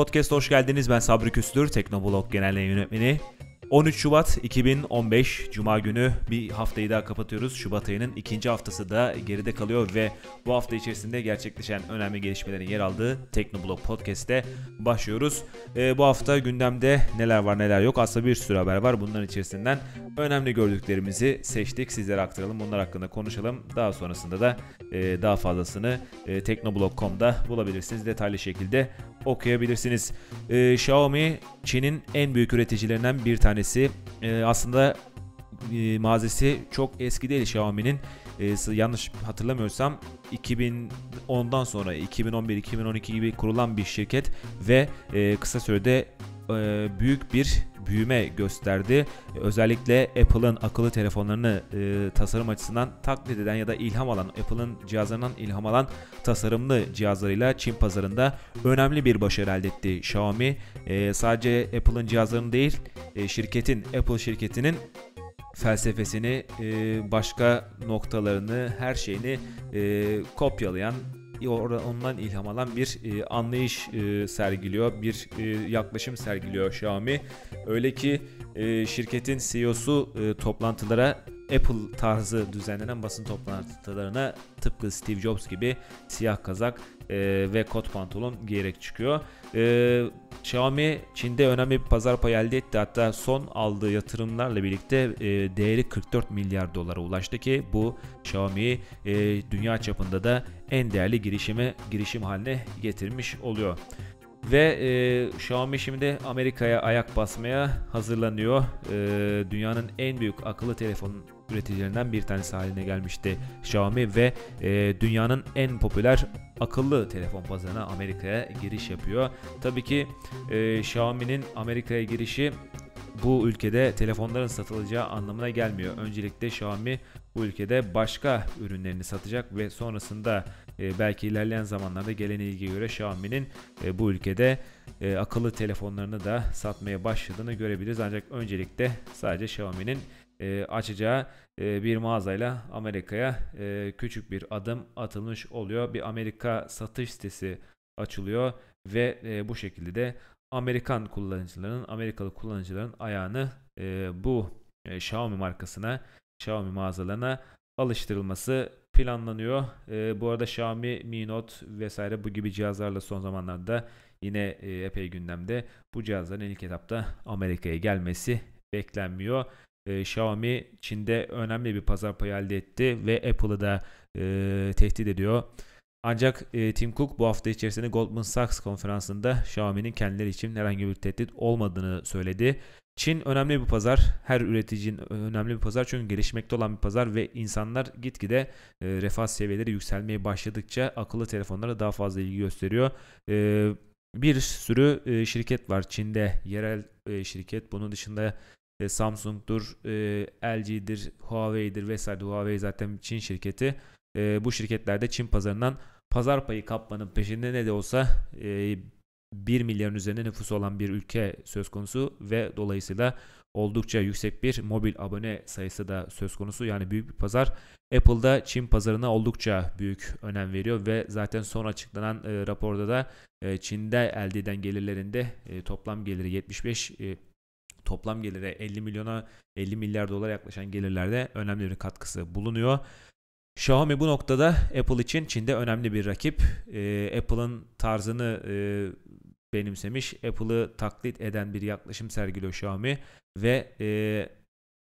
Podcast'a hoş geldiniz. Ben Sabri Küstür, Teknoblog Genel Yönetmeni. 13 Şubat 2015 Cuma günü bir haftayı daha kapatıyoruz. Şubat ayının ikinci haftası da geride kalıyor ve bu hafta içerisinde gerçekleşen önemli gelişmelerin yer aldığı Teknoblog Podcast'te başlıyoruz. E, bu hafta gündemde neler var neler yok aslında bir sürü haber var. Bunların içerisinden önemli gördüklerimizi seçtik sizlere aktaralım. Bunlar hakkında konuşalım. Daha sonrasında da e, daha fazlasını e, teknoblog.com'da bulabilirsiniz. Detaylı şekilde okuyabilirsiniz. Ee, Xiaomi Çin'in en büyük üreticilerinden bir tanesi. Ee, aslında e, mazisi çok eski değil Xiaomi'nin. Ee, yanlış hatırlamıyorsam 2010'dan sonra 2011-2012 gibi kurulan bir şirket ve e, kısa sürede e, büyük bir büyüme gösterdi. E, özellikle Apple'ın akıllı telefonlarını e, tasarım açısından taklit eden ya da ilham alan Apple'ın cihazlarından ilham alan tasarımlı cihazlarıyla Çin pazarında önemli bir başarı elde etti Xiaomi. E, sadece Apple'ın cihazlarını değil e, şirketin Apple şirketinin felsefesini, e, başka noktalarını, her şeyini e, kopyalayan ondan ilham alan bir e, anlayış e, sergiliyor, bir e, yaklaşım sergiliyor Xiaomi. Öyle ki e, şirketin CEO'su e, toplantılara Apple tarzı düzenlenen basın toplantılarına tıpkı Steve Jobs gibi siyah kazak, e, ve kot pantolon giyerek çıkıyor. E, Xiaomi Çin'de önemli bir pazar payı elde etti. Hatta son aldığı yatırımlarla birlikte e, değeri 44 milyar dolara ulaştı ki bu Xiaomi'yi e, dünya çapında da en değerli girişime girişim haline getirmiş oluyor. Ve e, Xiaomi şimdi Amerika'ya ayak basmaya hazırlanıyor. E, dünyanın en büyük akıllı telefon üreticilerinden bir tanesi haline gelmişti Xiaomi ve e, dünyanın en popüler akıllı telefon pazarına Amerika'ya giriş yapıyor. Tabii ki e, Xiaomi'nin Amerika'ya girişi bu ülkede telefonların satılacağı anlamına gelmiyor. Öncelikle Xiaomi bu ülkede başka ürünlerini satacak ve sonrasında e, belki ilerleyen zamanlarda gelen ilgiye göre Xiaomi'nin e, bu ülkede e, akıllı telefonlarını da satmaya başladığını görebiliriz. Ancak öncelikle sadece Xiaomi'nin e, açacağı e, bir mağazayla Amerika'ya e, küçük bir adım atılmış oluyor. Bir Amerika satış sitesi açılıyor ve e, bu şekilde de Amerikan kullanıcıların, Amerikalı kullanıcıların ayağını e, bu e, Xiaomi markasına, Xiaomi mağazalarına alıştırılması planlanıyor. E, bu arada Xiaomi Mi Note vesaire bu gibi cihazlarla son zamanlarda yine e, epey gündemde. Bu cihazların ilk etapta Amerika'ya gelmesi beklenmiyor e, Xiaomi Çin'de önemli bir pazar payı elde etti ve Apple'ı da e, tehdit ediyor. Ancak e, Tim Cook bu hafta içerisinde Goldman Sachs konferansında Xiaomi'nin kendileri için herhangi bir tehdit olmadığını söyledi. Çin önemli bir pazar. Her üreticinin önemli bir pazar çünkü gelişmekte olan bir pazar ve insanlar gitgide e, refah seviyeleri yükselmeye başladıkça akıllı telefonlara daha fazla ilgi gösteriyor. E, bir sürü e, şirket var Çin'de yerel e, şirket. Bunun dışında e, Samsung'dur, e, LG'dir, Huawei'dir vesaire. Huawei zaten Çin şirketi. E, bu şirketlerde Çin pazarından pazar payı kapmanın peşinde ne de olsa e, 1 milyarın üzerinde nüfusu olan bir ülke söz konusu ve dolayısıyla oldukça yüksek bir mobil abone sayısı da söz konusu. Yani büyük bir pazar. Apple'da Çin pazarına oldukça büyük önem veriyor ve zaten son açıklanan e, raporda da e, Çin'de elde eden gelirlerinde e, toplam geliri 75 e, toplam gelire 50 milyona 50 milyar dolara yaklaşan gelirlerde önemli bir katkısı bulunuyor. Xiaomi bu noktada Apple için Çin'de önemli bir rakip. Ee, Apple'ın tarzını e, benimsemiş, Apple'ı taklit eden bir yaklaşım sergiliyor Xiaomi ve e,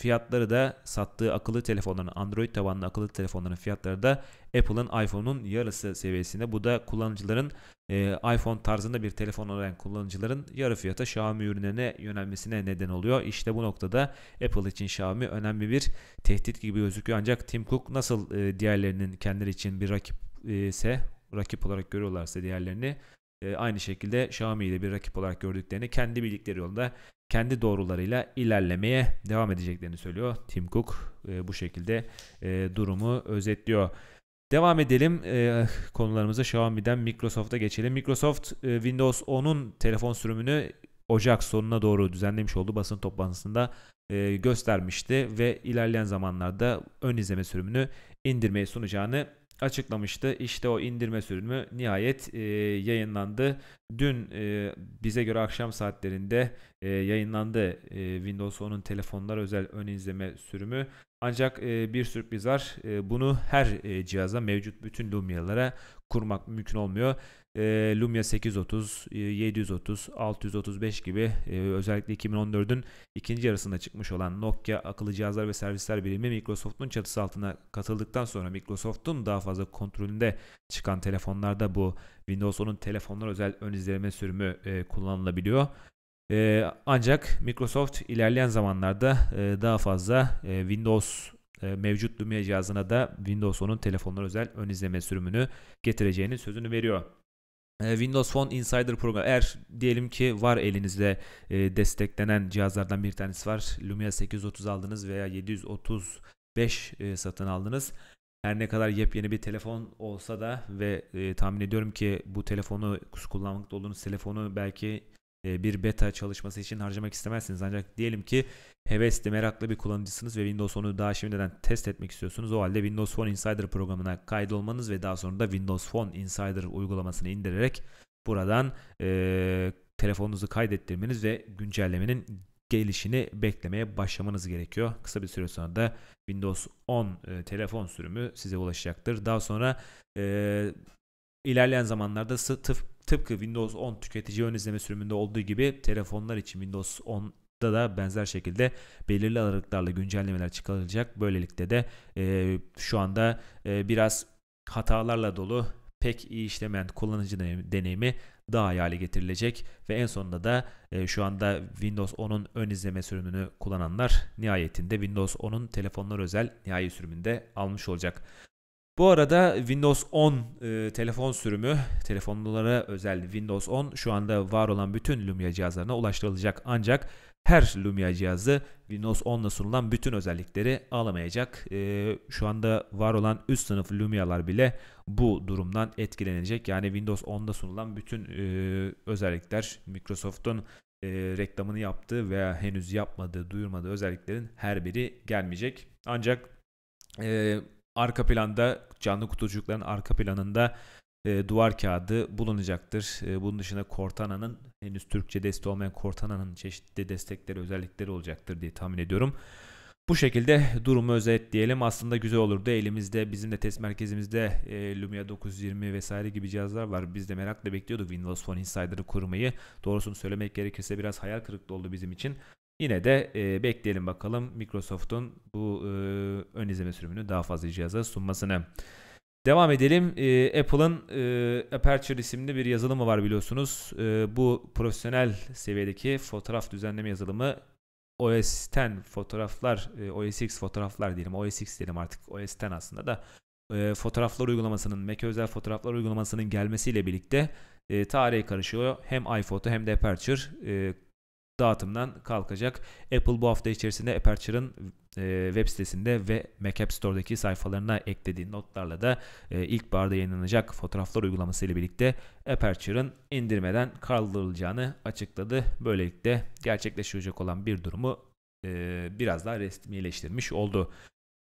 Fiyatları da sattığı akıllı telefonların Android tabanlı akıllı telefonların fiyatları da Apple'ın iPhone'un yarısı seviyesinde. Bu da kullanıcıların e, iPhone tarzında bir telefon arayan kullanıcıların yarı fiyata Xiaomi ürünlerine yönelmesine neden oluyor. İşte bu noktada Apple için Xiaomi önemli bir tehdit gibi gözüküyor. Ancak Tim Cook nasıl e, diğerlerinin kendileri için bir rakip e, ise rakip olarak görüyorlarsa diğerlerini e, aynı şekilde Xiaomi'yi de bir rakip olarak gördüklerini kendi bildikleri yolda kendi doğrularıyla ilerlemeye devam edeceklerini söylüyor. Tim Cook e, bu şekilde e, durumu özetliyor. Devam edelim e, konularımıza Xiaomi'den Microsoft'a geçelim. Microsoft e, Windows 10'un telefon sürümünü Ocak sonuna doğru düzenlemiş oldu basın toplantısında e, göstermişti ve ilerleyen zamanlarda ön izleme sürümünü indirmeye sunacağını açıklamıştı. İşte o indirme sürümü nihayet e, yayınlandı. Dün e, bize göre akşam saatlerinde e, yayınlandı e, Windows 10'un telefonlar özel ön izleme sürümü. Ancak e, bir sürpriz var. E, bunu her e, cihaza mevcut bütün Lumia'lara kurmak mümkün olmuyor. Ee, e, Lumia 830, e, 730, 635 gibi e, özellikle 2014'ün ikinci yarısında çıkmış olan Nokia akıllı cihazlar ve servisler birimi Microsoft'un çatısı altına katıldıktan sonra Microsoft'un daha fazla kontrolünde çıkan telefonlarda bu Windows 10'un telefonlar özel ön izleme sürümü e, kullanılabiliyor. E, ancak Microsoft ilerleyen zamanlarda e, daha fazla e, Windows e, mevcut Lumia cihazına da Windows 10'un telefonlar özel ön izleme sürümünü getireceğini sözünü veriyor. Ee, Windows Phone Insider programı eğer diyelim ki var elinizde e, desteklenen cihazlardan bir tanesi var. Lumia 830 aldınız veya 735 e, satın aldınız. Her ne kadar yepyeni bir telefon olsa da ve e, tahmin ediyorum ki bu telefonu kullanmakta olduğunuz telefonu belki e, bir beta çalışması için harcamak istemezsiniz. Ancak diyelim ki hevesli, meraklı bir kullanıcısınız ve Windows 10'u daha şimdiden test etmek istiyorsunuz. O halde Windows Phone Insider programına kaydolmanız ve daha sonra da Windows Phone Insider uygulamasını indirerek buradan e, telefonunuzu kaydettirmeniz ve güncellemenin gelişini beklemeye başlamanız gerekiyor. Kısa bir süre sonra da Windows 10 e, telefon sürümü size ulaşacaktır. Daha sonra e, ilerleyen zamanlarda tıp, tıpkı Windows 10 tüketici ön izleme sürümünde olduğu gibi telefonlar için Windows 10 da da benzer şekilde belirli aralıklarla güncellemeler çıkarılacak. Böylelikle de e, şu anda e, biraz hatalarla dolu pek iyi işlemeyen kullanıcı deneyimi daha iyi hale getirilecek ve en sonunda da e, şu anda Windows 10'un ön izleme sürümünü kullananlar nihayetinde Windows 10'un telefonlar özel nihai sürümünde almış olacak. Bu arada Windows 10 e, telefon sürümü, telefonlara özel Windows 10 şu anda var olan bütün Lumia cihazlarına ulaştırılacak ancak her Lumia cihazı Windows 10 ile sunulan bütün özellikleri alamayacak. E, şu anda var olan üst sınıf Lumia'lar bile bu durumdan etkilenecek. Yani Windows 10'da sunulan bütün e, özellikler Microsoft'un e, reklamını yaptığı veya henüz yapmadığı, duyurmadığı özelliklerin her biri gelmeyecek. Ancak e, arka planda canlı kutucukların arka planında e, duvar kağıdı bulunacaktır. E, bunun dışında Cortana'nın henüz Türkçe desteği olmayan Cortana'nın çeşitli destekleri özellikleri olacaktır diye tahmin ediyorum. Bu şekilde durumu özetleyelim. Aslında güzel olurdu. Elimizde bizim de test merkezimizde e, Lumia 920 vesaire gibi cihazlar var. Biz de merakla bekliyorduk Windows Phone Insider'ı kurmayı. Doğrusunu söylemek gerekirse biraz hayal kırıklığı oldu bizim için. Yine de e, bekleyelim bakalım Microsoft'un bu e, ön izleme sürümünü daha fazla cihaza sunmasını. Devam edelim. E, Apple'ın e, Aperture isimli bir yazılımı var biliyorsunuz. E, bu profesyonel seviyedeki fotoğraf düzenleme yazılımı 10 fotoğraflar, e, OS X fotoğraflar diyelim, OS X diyelim artık 10 aslında da e, fotoğraflar uygulamasının, Mac özel fotoğraflar uygulamasının gelmesiyle birlikte e, tarihe karışıyor. Hem iPhoto hem de Aperture e, dağıtımdan kalkacak. Apple bu hafta içerisinde Aperture'ın e, web sitesinde ve Mac App Store'daki sayfalarına eklediği notlarla da e, ilk barda yayınlanacak fotoğraflar uygulaması ile birlikte Aperture'ın indirmeden kaldırılacağını açıkladı. Böylelikle gerçekleşecek olan bir durumu e, biraz daha resmileştirmiş oldu.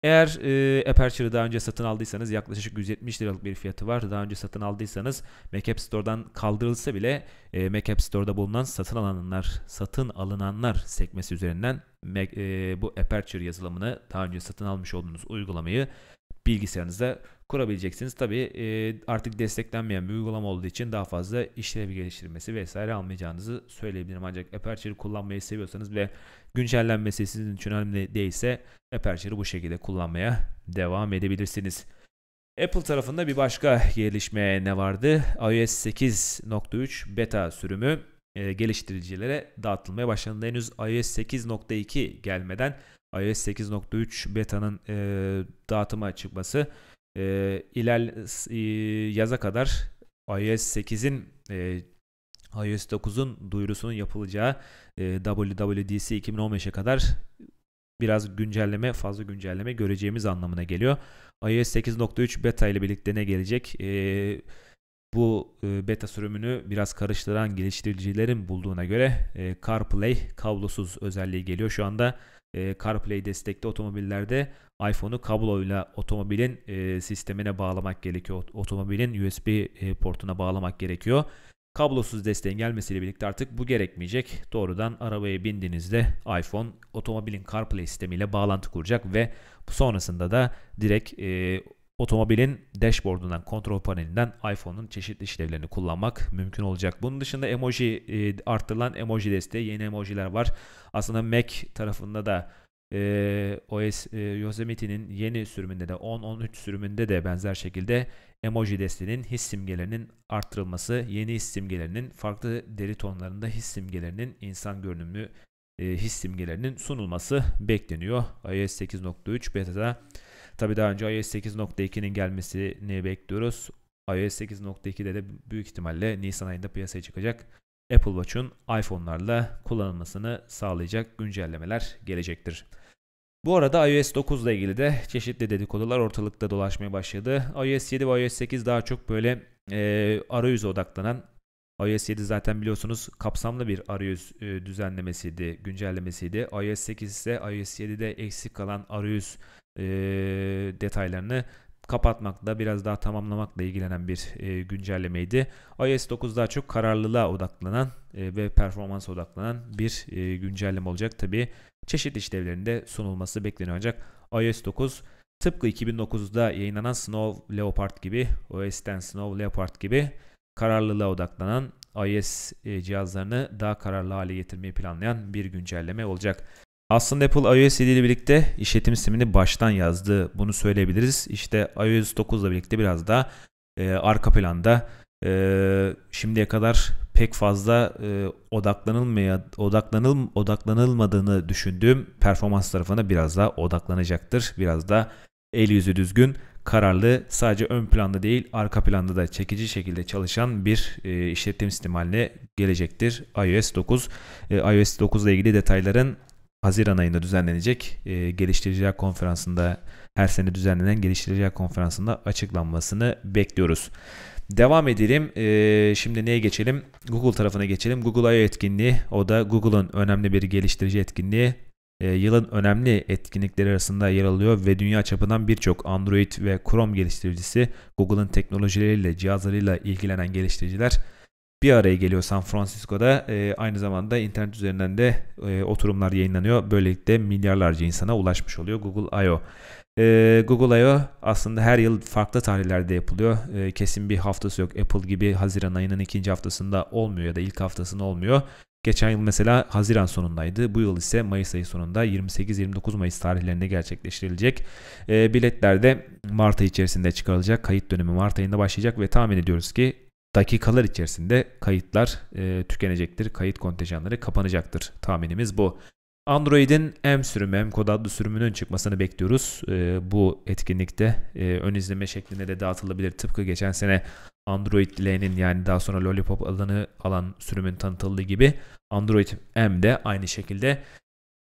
Eğer e, Aperture'ı daha önce satın aldıysanız yaklaşık 170 liralık bir fiyatı var. Daha önce satın aldıysanız Mac App Store'dan kaldırılsa bile e, Mac App Store'da bulunan satın alınanlar, satın alınanlar sekmesi üzerinden Mac, e, bu Aperture yazılımını daha önce satın almış olduğunuz uygulamayı bilgisayarınıza kurabileceksiniz. Tabi e, artık desteklenmeyen bir uygulama olduğu için daha fazla işlev geliştirmesi vesaire almayacağınızı söyleyebilirim. Ancak Aperture'ı kullanmayı seviyorsanız ve güncellenmesi sizin için önemli değilse Aperture'ı bu şekilde kullanmaya devam edebilirsiniz. Apple tarafında bir başka gelişme ne vardı? iOS 8.3 beta sürümü e, geliştiricilere dağıtılmaya başlandı. Henüz iOS 8.2 gelmeden iOS 8.3 beta'nın e, dağıtıma çıkması e, iler e, yaza kadar iOS 8'in e, iOS 9'un duyurusunun yapılacağı e, WWDC 2015'e kadar biraz güncelleme, fazla güncelleme göreceğimiz anlamına geliyor. iOS 8.3 beta ile birlikte ne gelecek? Eee bu e, beta sürümünü biraz karıştıran geliştiricilerin bulduğuna göre e, CarPlay kablosuz özelliği geliyor. Şu anda e, CarPlay destekli otomobillerde iPhone'u kabloyla otomobilin sistemine bağlamak gerekiyor. Otomobilin USB portuna bağlamak gerekiyor. Kablosuz desteğin gelmesiyle birlikte artık bu gerekmeyecek. Doğrudan arabaya bindiğinizde iPhone otomobilin CarPlay sistemiyle bağlantı kuracak ve sonrasında da direkt e, Otomobilin dashboardundan, kontrol panelinden iPhone'un çeşitli işlevlerini kullanmak mümkün olacak. Bunun dışında emoji e, arttırılan emoji desteği, yeni emojiler var. Aslında Mac tarafında da e, OS e, Yosemite'nin yeni sürümünde de 10-13 sürümünde de benzer şekilde emoji desteğinin his simgelerinin arttırılması, yeni his simgelerinin farklı deri tonlarında his simgelerinin insan görünümü e, his simgelerinin sunulması bekleniyor. iOS 8.3 beta'da Tabii daha önce iOS 8.2'nin gelmesini bekliyoruz. iOS 8.2'de de büyük ihtimalle Nisan ayında piyasaya çıkacak Apple Watch'un iPhone'larla kullanılmasını sağlayacak güncellemeler gelecektir. Bu arada iOS 9 ile ilgili de çeşitli dedikodular ortalıkta dolaşmaya başladı. iOS 7 ve iOS 8 daha çok böyle e, arayüze odaklanan iOS 7 zaten biliyorsunuz kapsamlı bir arayüz e, düzenlemesiydi, güncellemesiydi. iOS 8 ise iOS 7'de eksik kalan arayüz e, detaylarını kapatmakla biraz daha tamamlamakla ilgilenen bir e, güncellemeydi. iOS 9 daha çok kararlılığa odaklanan e, ve performans odaklanan bir e, güncelleme olacak. Tabi çeşit işlevlerinde sunulması bekleniyor ancak iOS 9 tıpkı 2009'da yayınlanan Snow Leopard gibi, OS'ten Snow Leopard gibi kararlılığa odaklanan iOS cihazlarını daha kararlı hale getirmeyi planlayan bir güncelleme olacak. Aslında Apple iOS 7 ile birlikte işletim sistemini baştan yazdı. Bunu söyleyebiliriz. İşte iOS 9 ile birlikte biraz da e, arka planda e, şimdiye kadar pek fazla e, odaklanılmaya odaklanıl odaklanılmadığını düşündüğüm performans tarafına biraz daha odaklanacaktır. Biraz da el yüzü düzgün, kararlı, sadece ön planda değil arka planda da çekici şekilde çalışan bir e, işletim sistemi haline gelecektir iOS 9. E, iOS 9 ile ilgili detayların Haziran ayında düzenlenecek e, geliştiriciler konferansında her sene düzenlenen geliştiriciler konferansında açıklanmasını bekliyoruz. Devam edelim. E, şimdi neye geçelim? Google tarafına geçelim. Google I.O. etkinliği o da Google'ın önemli bir geliştirici etkinliği. E, yılın önemli etkinlikleri arasında yer alıyor ve dünya çapından birçok Android ve Chrome geliştiricisi Google'ın teknolojileriyle, cihazlarıyla ilgilenen geliştiriciler bir araya geliyor San Francisco'da. E, aynı zamanda internet üzerinden de e, oturumlar yayınlanıyor. Böylelikle milyarlarca insana ulaşmış oluyor Google I.O. E, ee, Google I.O. aslında her yıl farklı tarihlerde yapılıyor. E, kesin bir haftası yok. Apple gibi Haziran ayının ikinci haftasında olmuyor ya da ilk haftasında olmuyor. Geçen yıl mesela Haziran sonundaydı. Bu yıl ise Mayıs ayı sonunda 28-29 Mayıs tarihlerinde gerçekleştirilecek. E, biletler de Mart ayı içerisinde çıkarılacak. Kayıt dönemi Mart ayında başlayacak ve tahmin ediyoruz ki dakikalar içerisinde kayıtlar e, tükenecektir. Kayıt kontenjanları kapanacaktır. Tahminimiz bu. Android'in M sürümü, M kod adlı sürümünün çıkmasını bekliyoruz. E, bu etkinlikte e, ön izleme şeklinde de dağıtılabilir. Tıpkı geçen sene Android L'nin yani daha sonra Lollipop alanı alan sürümün tanıtıldığı gibi Android M de aynı şekilde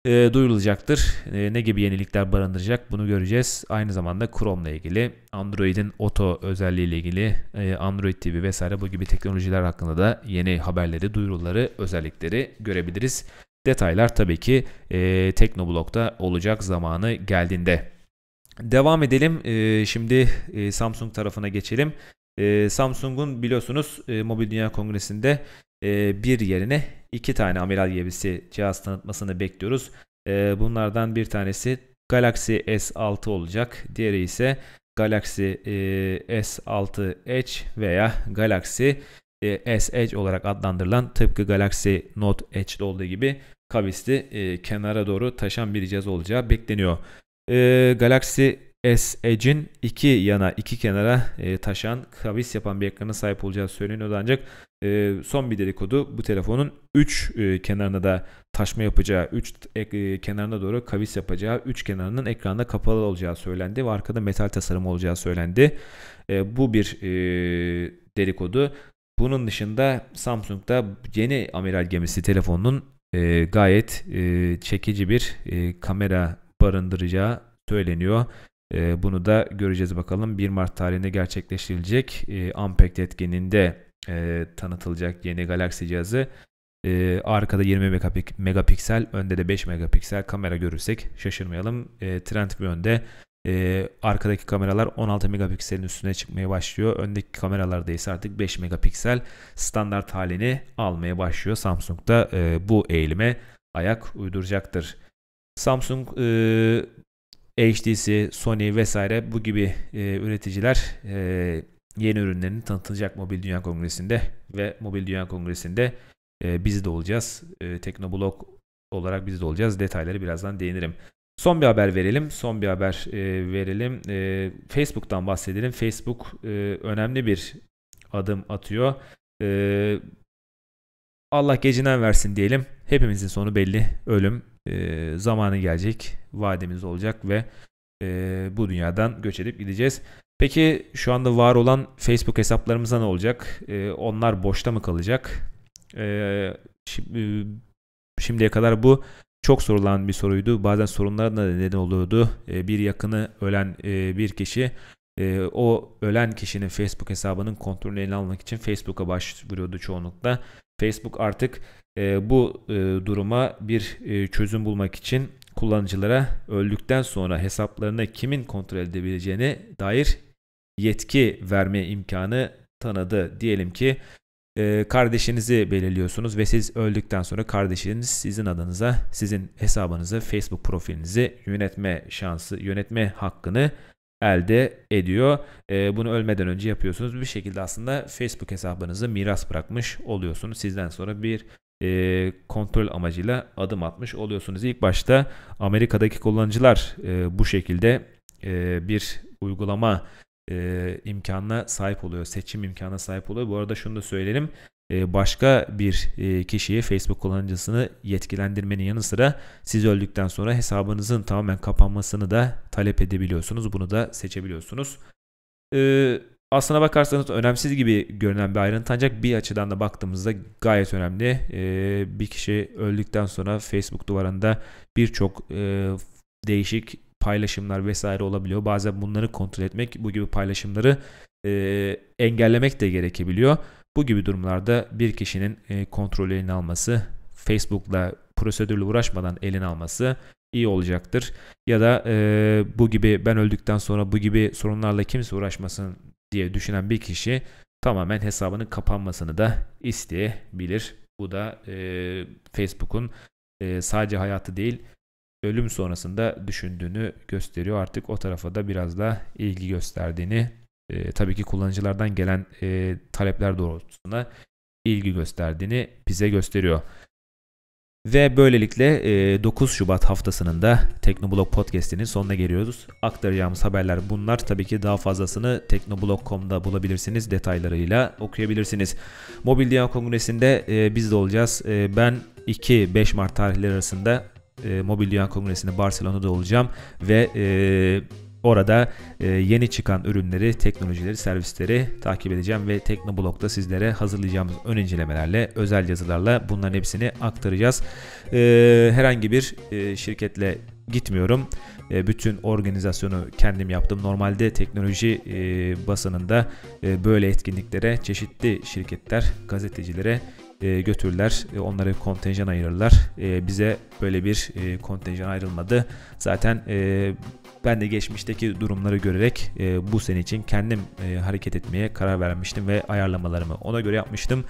e, duyurulacaktır. E, ne gibi yenilikler barındıracak bunu göreceğiz. Aynı zamanda Chrome ile ilgili, Android'in Auto ile ilgili, e, Android TV vesaire bu gibi teknolojiler hakkında da yeni haberleri, duyuruları, özellikleri görebiliriz. Detaylar tabii ki e, Teknoblog'da olacak zamanı geldiğinde. Devam edelim. E, şimdi e, Samsung tarafına geçelim. E, Samsung'un biliyorsunuz e, Mobil Dünya Kongresi'nde ee, bir yerine iki tane amiral gemisi cihaz tanıtmasını bekliyoruz. Ee, bunlardan bir tanesi Galaxy S6 olacak. Diğeri ise Galaxy e, S6 Edge veya Galaxy e, S Edge olarak adlandırılan tıpkı Galaxy Note Edge'de olduğu gibi kavisli e, kenara doğru taşan bir cihaz olacağı bekleniyor. Galaxy S edge'in iki yana iki kenara e, taşan kavis yapan bir ekrana sahip olacağı söyleniyordu ancak e, son bir dedikodu bu telefonun 3 e, kenarına da taşma yapacağı 3 e, kenarına doğru kavis yapacağı 3 kenarının ekranda kapalı olacağı söylendi ve arkada metal tasarım olacağı söylendi. E, bu bir e, dedikodu. Bunun dışında Samsung'da yeni amiral gemisi telefonunun e, gayet e, çekici bir e, kamera barındıracağı söyleniyor. E, bunu da göreceğiz bakalım. 1 Mart tarihinde gerçekleştirilecek e, Unpacked etkinliğinde e, tanıtılacak yeni Galaxy cihazı. E, arkada 20 megapiksel, önde de 5 megapiksel kamera görürsek şaşırmayalım. E, trend bir önde. E, arkadaki kameralar 16 megapikselin üstüne çıkmaya başlıyor. Öndeki kameralarda ise artık 5 megapiksel standart halini almaya başlıyor. Samsung da e, bu eğilime ayak uyduracaktır. Samsung e, HTC, Sony vesaire bu gibi e, üreticiler e, yeni ürünlerini tanıtılacak Mobil Dünya Kongresi'nde ve Mobil Dünya Kongresi'nde e, biz de olacağız. E, Teknoblog olarak biz de olacağız. Detayları birazdan değinirim. Son bir haber verelim. Son bir haber e, verelim. E, Facebook'tan bahsedelim. Facebook e, önemli bir adım atıyor. E, Allah gecinden versin diyelim. Hepimizin sonu belli. Ölüm e, zamanı gelecek. Vadimiz olacak ve e, bu dünyadan göç edip gideceğiz. Peki şu anda var olan Facebook hesaplarımıza ne olacak? E, onlar boşta mı kalacak? E, şimdi, e, şimdiye kadar bu çok sorulan bir soruydu. Bazen sorunlara da neden oluyordu. E, bir yakını ölen e, bir kişi e, o ölen kişinin Facebook hesabının kontrolünü ele almak için Facebook'a başvuruyordu çoğunlukla. Facebook artık e, bu e, duruma bir e, çözüm bulmak için kullanıcılara öldükten sonra hesaplarını kimin kontrol edebileceğine dair yetki verme imkanı tanıdı. Diyelim ki e, kardeşinizi belirliyorsunuz ve siz öldükten sonra kardeşiniz sizin adınıza, sizin hesabınızı, Facebook profilinizi yönetme şansı, yönetme hakkını elde ediyor. E, bunu ölmeden önce yapıyorsunuz. Bir şekilde aslında Facebook hesabınızı miras bırakmış oluyorsunuz. Sizden sonra bir e, kontrol amacıyla adım atmış oluyorsunuz. İlk başta Amerika'daki kullanıcılar e, bu şekilde e, bir uygulama e, imkanına sahip oluyor. Seçim imkanına sahip oluyor. Bu arada şunu da söyleyelim. E, başka bir e, kişiyi Facebook kullanıcısını yetkilendirmenin yanı sıra siz öldükten sonra hesabınızın tamamen kapanmasını da talep edebiliyorsunuz. Bunu da seçebiliyorsunuz. E, aslına bakarsanız önemsiz gibi görünen bir ayrıntı ancak bir açıdan da baktığımızda gayet önemli. Bir kişi öldükten sonra Facebook duvarında birçok değişik paylaşımlar vesaire olabiliyor. Bazen bunları kontrol etmek, bu gibi paylaşımları engellemek de gerekebiliyor. Bu gibi durumlarda bir kişinin e, kontrolü eline alması, Facebook'la prosedürle uğraşmadan eline alması iyi olacaktır. Ya da e, bu gibi ben öldükten sonra bu gibi sorunlarla kimse uğraşmasın diye düşünen bir kişi tamamen hesabının kapanmasını da isteyebilir. Bu da e, Facebook'un sadece hayatı değil ölüm sonrasında düşündüğünü gösteriyor. Artık o tarafa da biraz da ilgi gösterdiğini e, tabii ki kullanıcılardan gelen e, talepler doğrultusunda ilgi gösterdiğini bize gösteriyor. Ve böylelikle 9 e, Şubat haftasının da Teknoblog Podcast'inin sonuna geliyoruz. Aktaracağımız haberler bunlar. Tabii ki daha fazlasını teknoblog.com'da bulabilirsiniz. Detaylarıyla okuyabilirsiniz. Mobil Dünya Kongresi'nde e, biz de olacağız. E, ben 2-5 Mart tarihleri arasında Mobil Dünya Kongresi'nde Barcelona'da olacağım. Ve... Orada e, yeni çıkan ürünleri, teknolojileri, servisleri takip edeceğim ve Teknoblog'da sizlere hazırlayacağımız ön incelemelerle, özel yazılarla bunların hepsini aktaracağız. E, herhangi bir e, şirketle gitmiyorum. E, bütün organizasyonu kendim yaptım. Normalde teknoloji e, basınında e, böyle etkinliklere çeşitli şirketler, gazetecilere e, götürürler. E, onları kontenjan ayırırlar. E, bize böyle bir e, kontenjan ayrılmadı. Zaten e, ben de geçmişteki durumları görerek e, bu sene için kendim e, hareket etmeye karar vermiştim ve ayarlamalarımı ona göre yapmıştım.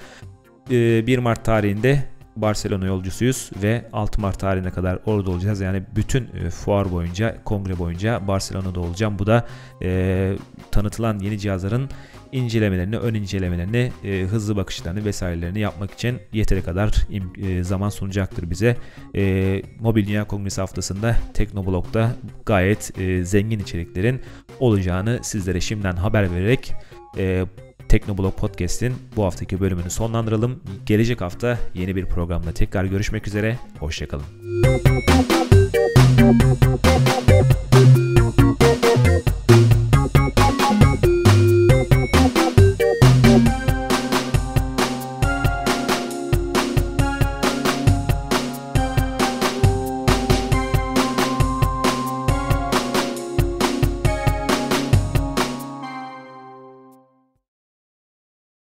E, 1 Mart tarihinde Barcelona yolcusuyuz ve 6 Mart tarihine kadar orada olacağız. Yani bütün e, fuar boyunca, kongre boyunca Barcelona'da olacağım. Bu da e, tanıtılan yeni cihazların incelemelerini, ön incelemelerini, e, hızlı bakışlarını vesairelerini yapmak için yeteri kadar e, zaman sunacaktır bize. E, Mobil Dünya Kongresi haftasında Teknoblog'da gayet e, zengin içeriklerin olacağını sizlere şimdiden haber vererek e, Teknoblog Podcast'in bu haftaki bölümünü sonlandıralım. Gelecek hafta yeni bir programla tekrar görüşmek üzere. Hoşçakalın.